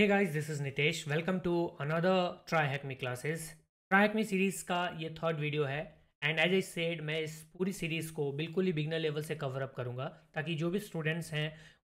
hey this is this welcome to another try hack me TryHackMe try hack me series का ये third video है and as I said मैं इस पूरी सीरीज़ को बिल्कुल ही बिगनर लेवल से कवर अप करूँगा ताकि जो भी स्टूडेंट्स हैं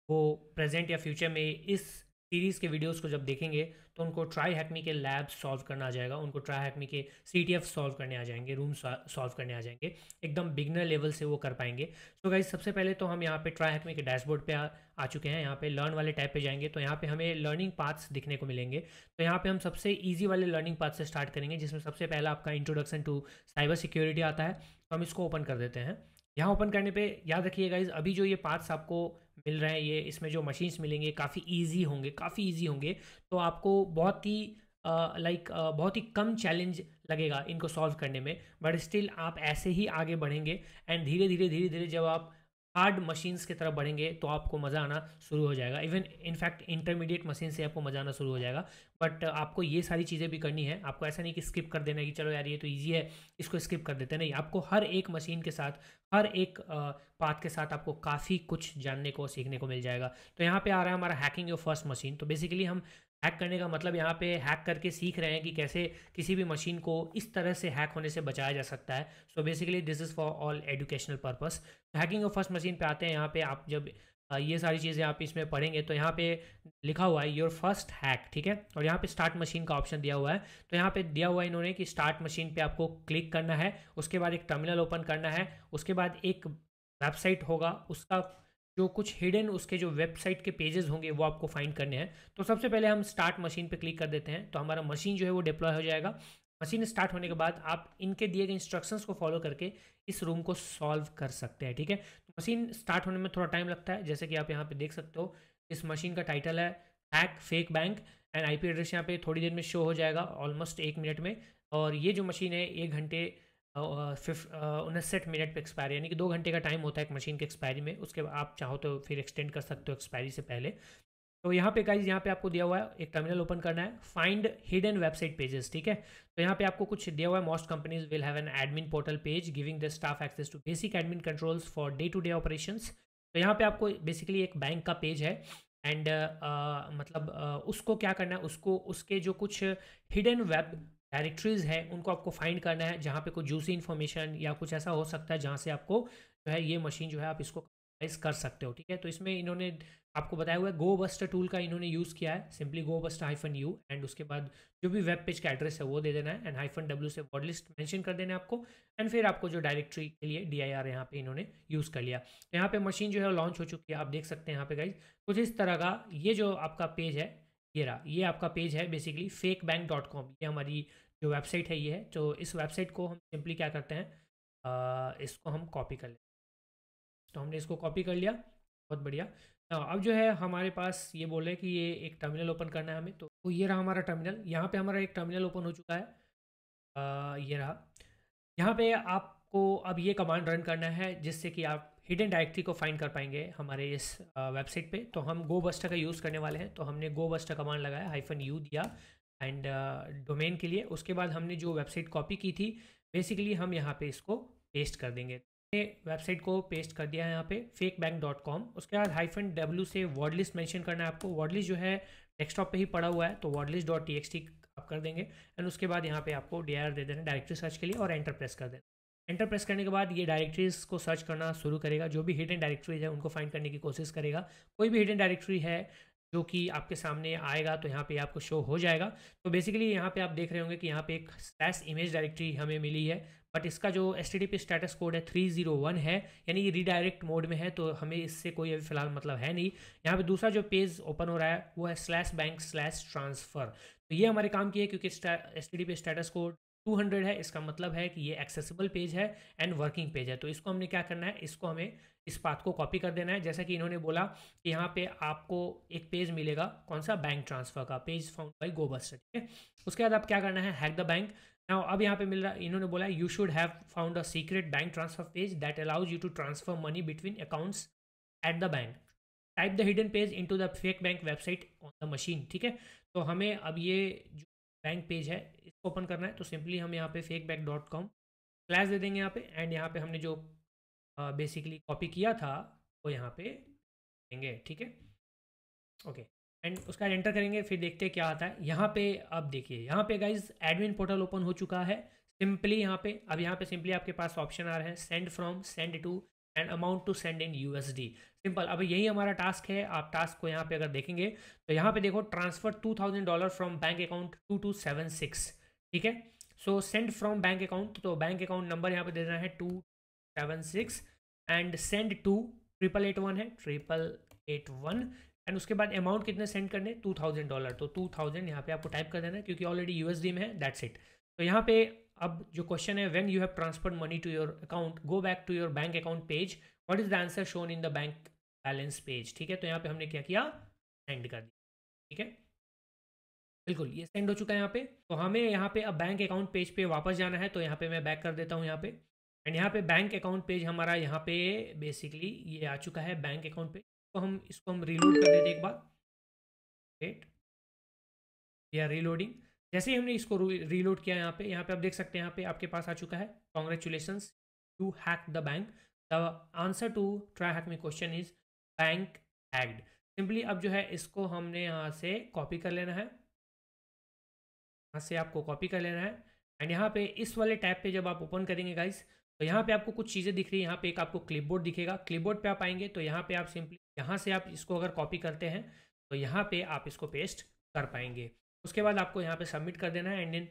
वो प्रेजेंट या फ्यूचर में इस सीरीज़ के वीडियोस को जब देखेंगे तो उनको ट्राई हैकमी के लैब सॉल्व करना आ जाएगा उनको ट्राई हैकमी के सी सॉल्व करने आ जाएंगे रूम सॉल्व करने आ जाएंगे एकदम बिगनर लेवल से वो कर पाएंगे सो तो गाइज सबसे पहले तो हम यहाँ पे ट्राई हैकमी के डैशबोर्ड पे आ, आ चुके हैं यहाँ पे लर्न वाले टाइप पे जाएंगे तो यहाँ पे हमें लर्निंग पाथ्स दिखने को मिलेंगे तो यहाँ पे हम सबसे ईजी वाले लर्निंग पाथ से स्टार्ट करेंगे जिसमें सबसे पहला आपका इंट्रोडक्शन टू साइबर सिक्योरिटी आता है तो हम इसको ओपन कर देते हैं यहाँ ओपन करने पर याद रखिए गाइज अभी जो ये पार्ट्स आपको मिल रहे हैं ये इसमें जो मशीन्स मिलेंगे काफ़ी ईजी होंगे काफ़ी ईजी होंगे तो आपको बहुत ही लाइक uh, like, uh, बहुत ही कम चैलेंज लगेगा इनको सॉल्व करने में बट स्टिल आप ऐसे ही आगे बढ़ेंगे एंड धीरे धीरे धीरे धीरे जब आप हार्ड मशीन्स की तरफ बढ़ेंगे तो आपको मज़ा आना शुरू हो जाएगा इवन इनफैक्ट इंटरमीडिएट मशीन से आपको मज़ा आना शुरू हो जाएगा बट uh, आपको ये सारी चीज़ें भी करनी है आपको ऐसा नहीं कि स्किप कर देना कि चलो यार ये तो ईजी है इसको स्किप कर देते नहीं आपको हर एक मशीन के साथ हर एक पाथ uh, के साथ आपको काफ़ी कुछ जानने को सीखने को मिल जाएगा तो यहाँ पे आ रहा है हमारा हैकिंग योर फर्स्ट मशीन तो बेसिकली हम हैक करने का मतलब यहाँ पे हैक करके सीख रहे हैं कि कैसे किसी भी मशीन को इस तरह से हैक होने से बचाया जा सकता है so basically this is for all educational purpose hacking of first machine पे आते हैं यहाँ पे आप जब ये सारी चीज़ें आप इसमें पढ़ेंगे तो यहाँ पे लिखा हुआ है योर फर्स्ट हैक ठीक है और यहाँ पे स्टार्ट मशीन का ऑप्शन दिया हुआ है तो यहाँ पे दिया हुआ है इन्होंने कि स्टार्ट मशीन पे आपको क्लिक करना है उसके बाद एक टर्मिनल ओपन करना है उसके बाद एक वेबसाइट होगा उसका जो कुछ हिडन उसके जो वेबसाइट के पेजेस होंगे वो आपको फाइंड करने हैं तो सबसे पहले हम स्टार्ट मशीन पे क्लिक कर देते हैं तो हमारा मशीन जो है वो डिप्लॉय हो जाएगा मशीन स्टार्ट होने के बाद आप इनके दिए गए इंस्ट्रक्शंस को फॉलो करके इस रूम को सॉल्व कर सकते हैं ठीक है तो मशीन स्टार्ट होने में थोड़ा टाइम लगता है जैसे कि आप यहाँ पर देख सकते हो इस मशीन का टाइटल है hack fake bank and I address यहाँ पे थोड़ी देर में शो हो जाएगा ऑलमोस्ट एक मिनट में और ये जो मशीन है एक घंटे उनसठ मिनट पे एक्सपायरी यानी कि दो घंटे का टाइम होता है एक मशीन के एक्सपायरी में उसके बाद आप चाहो तो फिर एक्सटेंड कर सकते हो एक्सपायरी से पहले तो यहाँ पे गाइज यहाँ पे आपको दिया हुआ है एक टर्मिनल ओपन करना है फाइंड हिडन वेबसाइट पेजेस ठीक है तो यहाँ पे आपको कुछ दिया हुआ है most companies will have an admin portal page giving the staff access to basic admin controls for day to day operation तो यहाँ पे आपको बेसिकली एक बैंक का पेज है एंड uh, uh, मतलब uh, उसको क्या करना है उसको उसके जो कुछ हिडन वेब डायरेक्टरीज है उनको आपको फाइंड करना है जहाँ पे कोई जूसी इन्फॉर्मेशन या कुछ ऐसा हो सकता है जहाँ से आपको जो है ये मशीन जो है आप इसको कर सकते हो ठीक है तो इसमें इन्होंने आपको बताया हुआ है गो बस्टर टूल का इन्होंने यूज़ किया है simply gobuster hyphen U and उसके बाद जो भी वेब पेज का एड्रेस है वो दे देना है एंड हाइफन डब्ल्यू से वर्ड लिस्ट मैंशन कर देना है आपको एंड फिर आपको जो डायरेक्ट्री के लिए डी आई आर यहाँ पे इन्होंने यूज़ कर लिया तो यहाँ पर मशीन जो है लॉन्च हो चुकी है आप देख सकते हैं यहाँ पे गाइज कुछ इस तरह का ये जो आपका पेज है ये रहा ये आपका पेज है basically fake bank dot com ये हमारी जो वेबसाइट है ये है तो इस वेबसाइट को हम सिंपली क्या करते हैं आ, इसको हम कॉपी कर लेते हैं तो हमने इसको कॉपी कर लिया बहुत बढ़िया अब जो है हमारे पास ये बोल रहे हैं कि ये एक टर्मिनल ओपन करना है हमें तो ये रहा हमारा टर्मिनल यहाँ पे हमारा एक टर्मिनल ओपन हो चुका है आ, ये रहा यहाँ पे आपको अब ये कमांड रन करना है जिससे कि आप हिडन डायरेक्टरी को फाइंड कर पाएंगे हमारे इस वेबसाइट पे तो हम गो बस्टर का यूज़ करने वाले हैं तो हमने गो बस्टर कमांड लगाया हाइफन यू दिया एंड डोमेन के लिए उसके बाद हमने जो वेबसाइट कॉपी की थी बेसिकली हम यहाँ पे इसको पेस्ट कर देंगे वेबसाइट को पेस्ट कर दिया है यहाँ पे फेक बैंक डॉट कॉम उसके बाद हाइफन डब्ल्यू से वर्ड लिस्ट मैंशन करना है आपको वर्ड लिस्ट जो है डेस्कटॉप पे ही पड़ा हुआ है तो word list dot T X T आप कर देंगे एंड उसके बाद यहाँ पे आपको डी आर दे देना डायरेक्टरी सर्च के लिए और एंटर प्रेस कर देना एंटर प्रेस करने के बाद ये डायरेक्टरीज को सर्च करना शुरू करेगा जो भी हिडन डायरेक्टरीज है उनको फाइंड करने की कोशिश करेगा कोई भी हिडन डायरेक्टरी है जो कि आपके सामने आएगा तो यहाँ पे आपको शो हो जाएगा तो बेसिकली यहाँ पे आप देख रहे होंगे कि यहाँ पे एक स्लैश इमेज डायरेक्टरी हमें मिली है बट इसका जो एस स्टेटस कोड है 301 है यानी ये रीडायरेक्ट मोड में है तो हमें इससे कोई अभी फिलहाल मतलब है नहीं यहाँ पे दूसरा जो पेज ओपन हो रहा है वो है स्लैश बैंक स्लैश ट्रांसफ़र तो ये हमारे काम की है क्योंकि एस टी स्टेटस कोड 200 है इसका मतलब है कि ये एक्सेसिबल पेज है एंड वर्किंग पेज है तो इसको हमने क्या करना है इसको हमें इस पाथ को कॉपी कर देना है जैसा कि इन्होंने बोला कि यहाँ पे आपको एक पेज मिलेगा कौन सा बैंक ट्रांसफर का पेज फाउंड बाई गोबस्टर ठीक है उसके बाद आप क्या करना है हैक द बैंक नाउ अब यहाँ पे मिल रहा इन्होंने बोला you should have found a secret bank transfer page that allows you to transfer money between accounts at the bank type the hidden page into the fake bank website on the machine ठीक है तो हमें अब ये जो bank page है open करना है तो सिंपली हम यहाँ पे fake bank dot com slash दे देंगे यहाँ पे एंड यहाँ पे हमने जो बेसिकली कॉपी किया था वो यहाँ पे देंगे ठीक है ओके एंड उसका एंटर करेंगे फिर देखते हैं क्या आता है यहाँ पे अब देखिए यहाँ पे गाइज एडमिन पोर्टल ओपन हो चुका है सिंपली यहाँ पे अब यहाँ पे सिंपली आपके पास ऑप्शन आ रहे हैं send from send to and amount to send in you simple अब यही हमारा टास्क है आप टास्क को यहाँ पे अगर देखेंगे तो यहाँ पे देखो transfer two thousand dollar from bank account to two seven six ठीक है so send from bank account तो बैंक अकाउंट नंबर यहाँ पे दे देना है two seven six and send to triple eight one है ट्रिपल एट वन एंड उसके बाद अमाउंट कितने सेंड करने टू थाउजेंड डॉलर तो टू थाउजेंड यहाँ पे आपको टाइप कर देना है क्योंकि ऑलरेडी यूएसडी में है दैट्स इट तो यहाँ पे अब जो क्वेश्चन है when you have transferred money to your account go back to your bank account page what is the answer shown in the bank balance page ठीक है तो यहाँ पे हमने क्या किया सेंड कर दिया ठीक है बिल्कुल ये सेंड हो चुका है यहाँ पे तो हमें यहाँ पे अब बैंक अकाउंट पेज पे वापस जाना है तो यहाँ पे मैं बैक कर देता हूँ यहाँ पे एंड यहाँ पे बैंक अकाउंट पेज हमारा यहाँ पे बेसिकली ये आ चुका है बैंक अकाउंट पेज तो हम इसको हम रीलोड कर देते एक बार वेट या रिलोडिंग जैसे ही हमने इसको रिलोड किया यहाँ पे यहाँ पे आप देख सकते हैं यहाँ पे आपके पास आ चुका है congratulation to hack the bank the answer to try hack me question is bank hacked simply अब जो है इसको हमने यहाँ से कॉपी कर लेना है यहाँ से आपको कॉपी कर लेना है एंड यहाँ पे इस वाले टैब पे जब आप ओपन करेंगे गाइस तो यहाँ पे आपको कुछ चीज़ें दिख रही है यहाँ पे एक आपको क्लिपबोर्ड दिखेगा क्लिपबोर्ड पे आप आएंगे तो यहाँ पे आप सिंपली यहाँ से आप इसको अगर कॉपी करते हैं तो यहाँ पे आप इसको पेस्ट कर पाएंगे उसके बाद आपको यहाँ पे सबमिट कर देना है and then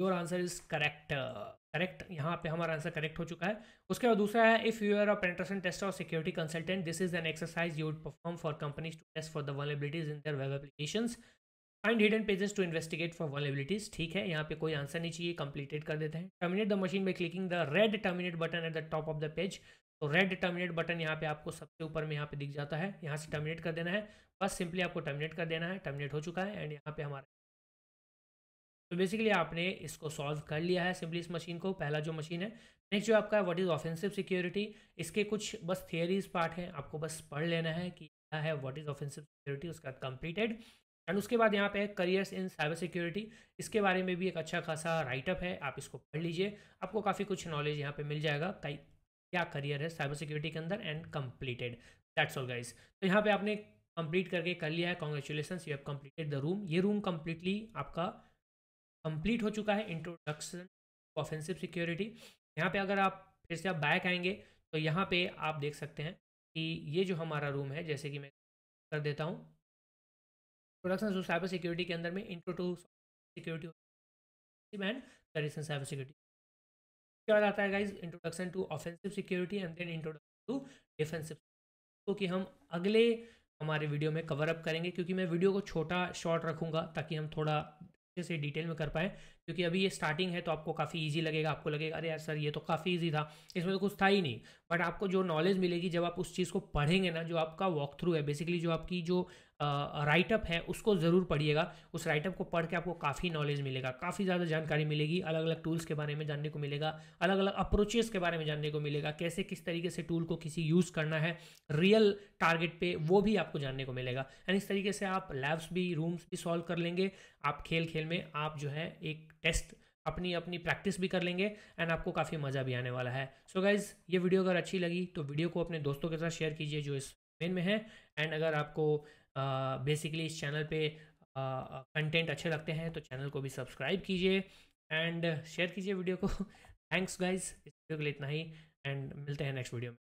your answer is correct correct यहाँ पे हमारा आंसर करेक्ट हो चुका है उसके बाद दूसरा है if you are a penetration tester और security consultant this is an exercise you would perform for companies to test for the vulnerabilities in their web applications find hidden pages to investigate for vulnerabilities ठीक है यहाँ पे कोई answer नहीं चाहिए completed कर देते हैं terminate the machine by clicking the red terminate button at the top of the page तो रेड टर्मिनेट बटन यहाँ पे आपको सबसे ऊपर में यहाँ पे दिख जाता है यहाँ से टर्मिनेट कर देना है बस सिंपली आपको टर्मिनेट कर देना है टर्मिनेट हो चुका है एंड यहाँ पे हमारा तो बेसिकली आपने इसको सॉल्व कर लिया है सिंपली इस मशीन को पहला जो मशीन है नेक्स्ट जो आपका है वट इज़ ऑफेंसिव सिक्योरिटी इसके कुछ बस थियरीज पार्ट हैं आपको बस पढ़ लेना है कि क्या है वट इज़ ऑफेंसिव सिक्योरिटी उसका कंप्लीटेड एंड उसके बाद यहाँ पे है करियर्स इन साइबर सिक्योरिटी इसके बारे में भी एक अच्छा खासा राइटअप है आप इसको पढ़ लीजिए आपको काफ़ी कुछ नॉलेज यहाँ पे मिल जाएगा कई क्या करियर है साइबर सिक्योरिटी के अंदर and completed that's all guys तो यहाँ पे आपने कंप्लीट करके कर लिया है congratulations you have completed the room ये रूम कम्प्लीटली आपका कम्प्लीट हो चुका है इंट्रोडक्शन ऑफेंसिव सिक्योरिटी यहाँ पर अगर आप फिर से आप बैक आएंगे तो यहाँ पर आप देख सकते हैं कि ये जो हमारा रूम है जैसे कि मैं कर देता हूँ प्रोडक्शन जो साइबर सिक्योरिटी के अंदर में intro to security cyber security उसके बाद आता है guys introduction to offensive security and then introduction to defensive तो कि हम अगले हमारे वीडियो में कवर अप करेंगे क्योंकि मैं वीडियो को छोटा शॉर्ट रखूंगा ताकि हम थोड़ा अच्छे से डिटेल में कर पाएँ क्योंकि अभी ये स्टार्टिंग है तो आपको काफ़ी ईजी लगेगा आपको लगेगा अरे यार सर ये तो काफ़ी ईजी था इसमें तो कुछ था ही नहीं बट आपको जो नॉलेज मिलेगी जब आप उस चीज़ को पढ़ेंगे ना जो आपका वॉक थ्रू है बेसिकली जो आपकी जो राइटअप है उसको ज़रूर पढ़िएगा उस राइटअप को पढ़ के आपको काफ़ी नॉलेज मिलेगा काफ़ी ज़्यादा जानकारी मिलेगी अलग अलग टूल्स के बारे में जानने को मिलेगा अलग अलग अप्रोचेस के बारे में जानने को मिलेगा कैसे किस तरीके से टूल को किसी यूज़ करना है रियल टारगेट पे वो भी आपको जानने को मिलेगा एंड इस तरीके से आप लैब्स भी रूम्स भी सॉल्व कर लेंगे आप खेल खेल में आप जो है एक टेस्ट अपनी अपनी प्रैक्टिस भी कर लेंगे एंड आपको काफ़ी मज़ा भी आने वाला है सो so गाइज़ ये वीडियो अगर अच्छी लगी तो वीडियो को अपने दोस्तों के साथ शेयर कीजिए जो इस मेन में है एंड अगर आपको बेसिकली इस चैनल पे कंटेंट अच्छे लगते हैं तो चैनल को भी सब्सक्राइब कीजिए एंड शेयर कीजिए वीडियो को थैंक्स गाइज इस वीडियो के लिए इतना ही एंड मिलते हैं नेक्स्ट वीडियो में